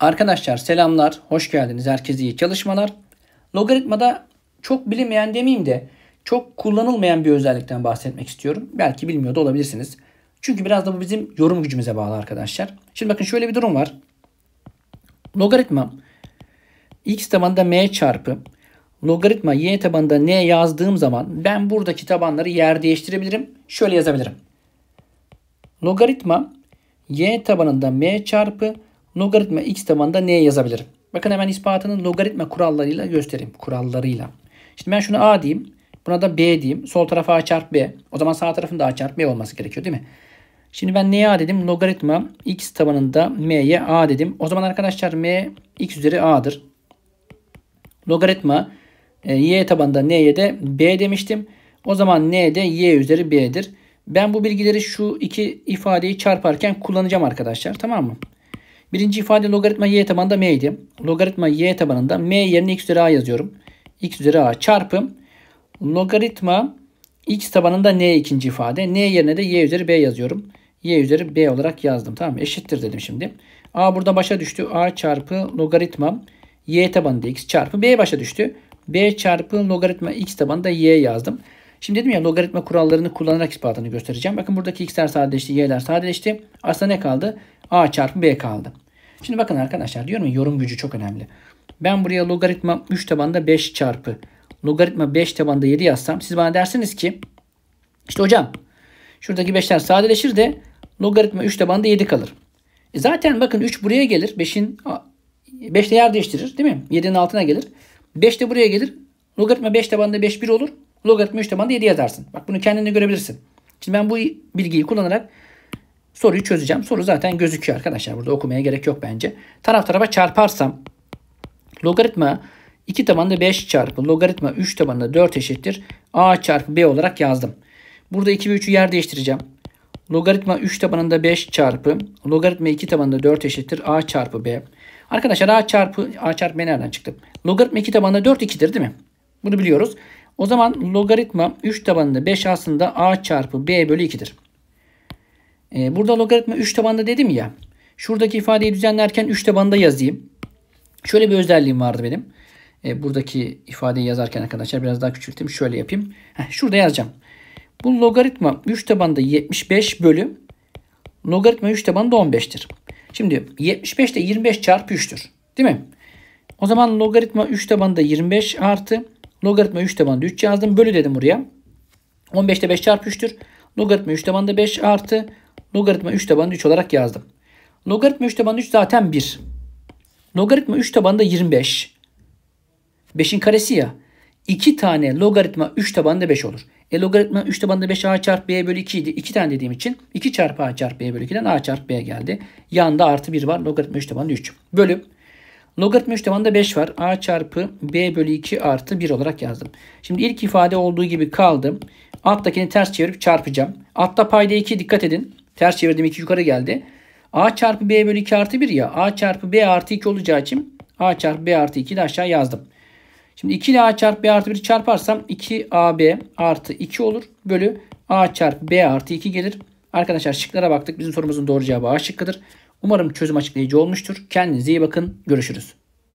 Arkadaşlar selamlar, hoş geldiniz. Herkese iyi çalışmalar. Logaritmada çok bilinmeyen demeyeyim de çok kullanılmayan bir özellikten bahsetmek istiyorum. Belki bilmiyor da olabilirsiniz. Çünkü biraz da bu bizim yorum gücümüze bağlı arkadaşlar. Şimdi bakın şöyle bir durum var. Logaritma x tabanında m çarpı logaritma y tabanında n yazdığım zaman ben buradaki tabanları yer değiştirebilirim. Şöyle yazabilirim. Logaritma y tabanında m çarpı logaritma x tabanında neye yazabilirim. Bakın hemen ispatının logaritma kurallarıyla göstereyim. Kurallarıyla. Şimdi ben şunu a diyeyim. Buna da b diyeyim. Sol tarafı a çarp b. O zaman sağ tarafın da a çarp b olması gerekiyor değil mi? Şimdi ben neye a dedim? Logaritma x tabanında m'ye a dedim. O zaman arkadaşlar m x üzeri a'dır. Logaritma e, y tabanında n'ye de b demiştim. O zaman n de y üzeri b'dir. Ben bu bilgileri şu iki ifadeyi çarparken kullanacağım arkadaşlar. Tamam mı? Birinci ifade logaritma y tabanında m idi. Logaritma y tabanında m yerine x üzeri a yazıyorum. x üzeri a çarpım logaritma x tabanında n ikinci ifade. n yerine de y üzeri b yazıyorum. y üzeri b olarak yazdım. Tamam mı? Eşittir dedim şimdi. a burada başa düştü. a çarpı logaritma y tabanında x çarpı b başa düştü. b çarpı logaritma x tabanında y yazdım. Şimdi dedim ya logaritma kurallarını kullanarak ispatını göstereceğim. Bakın buradaki x'ler sadeleşti, y'ler sadeleşti. Aslında ne kaldı? A çarpı B kaldı. Şimdi bakın arkadaşlar diyorum ya yorum gücü çok önemli. Ben buraya logaritma 3 tabanda 5 çarpı logaritma 5 tabanda 7 yazsam siz bana dersiniz ki işte hocam şuradaki 5'ler sadeleşir de logaritma 3 tabanda 7 kalır. E zaten bakın 3 buraya gelir. 5'in 5 de yer değiştirir değil mi? 7'nin altına gelir. 5 de buraya gelir. Logaritma 5 tabanda 5 1 olur. Logaritma 3 tabanda 7 yazarsın. Bak bunu kendine görebilirsin. Şimdi ben bu bilgiyi kullanarak soruyu çözeceğim. Soru zaten gözüküyor arkadaşlar. Burada okumaya gerek yok bence. Taraf tarafa çarparsam logaritma 2 tabanında 5 çarpı logaritma 3 tabanında 4 eşittir. A çarpı B olarak yazdım. Burada 2 ve 3'ü yer değiştireceğim. Logaritma 3 tabanında 5 çarpı logaritma 2 tabanında 4 eşittir. A çarpı B. Arkadaşlar A çarpı A çarpı B nereden çıktı? Logaritma 2 tabanında 4 2'dir değil mi? Bunu biliyoruz. O zaman logaritma 3 tabanında 5 aslında A çarpı B bölü 2'dir. Ee, burada logaritma 3 tabanda dedim ya. Şuradaki ifadeyi düzenlerken 3 tabanda yazayım. Şöyle bir özelliğim vardı benim. Ee, buradaki ifadeyi yazarken arkadaşlar biraz daha küçülteyim. Şöyle yapayım. Heh, şurada yazacağım. Bu logaritma 3 tabanda 75 bölü logaritma 3 tabanda 15'tir. Şimdi 75 de 25 çarpı 3'tür. Değil mi? O zaman logaritma 3 tabanda 25 artı logaritma 3 tabanda 3 yazdım. Bölü dedim buraya. de 5 çarpı 3'tür. Logaritma 3 tabanda 5 artı Logaritma 3 tabanı 3 olarak yazdım. Logaritma 3 tabanı 3 zaten 1. Logaritma 3 tabanı da 25. 5'in karesi ya. 2 tane logaritma 3 tabanında 5 olur. E logaritma 3 tabanında 5 a çarpı b bölü 2 idi. 2 tane dediğim için 2 çarpı a çarpı b bölü 2'den a çarpı b geldi. Yanda artı 1 var. Logaritma 3 tabanında 3. Bölüm. Logaritma 3 tabanında 5 var. a çarpı b bölü 2 artı 1 olarak yazdım. Şimdi ilk ifade olduğu gibi kaldım. Alttakini ters çevirip çarpacağım. Altta payda 2 dikkat edin. Ters çevirdim 2 yukarı geldi. A çarpı B bölü 2 artı 1 ya. A çarpı B artı 2 olacağı için A çarpı B artı 2'yi de aşağı yazdım. Şimdi 2 ile A çarpı B artı 1 çarparsam 2AB artı 2 olur. Bölü A çarpı B artı 2 gelir. Arkadaşlar şıklara baktık. Bizim sorumuzun doğru cevabı A şıkkıdır. Umarım çözüm açıklayıcı olmuştur. Kendinize iyi bakın. Görüşürüz.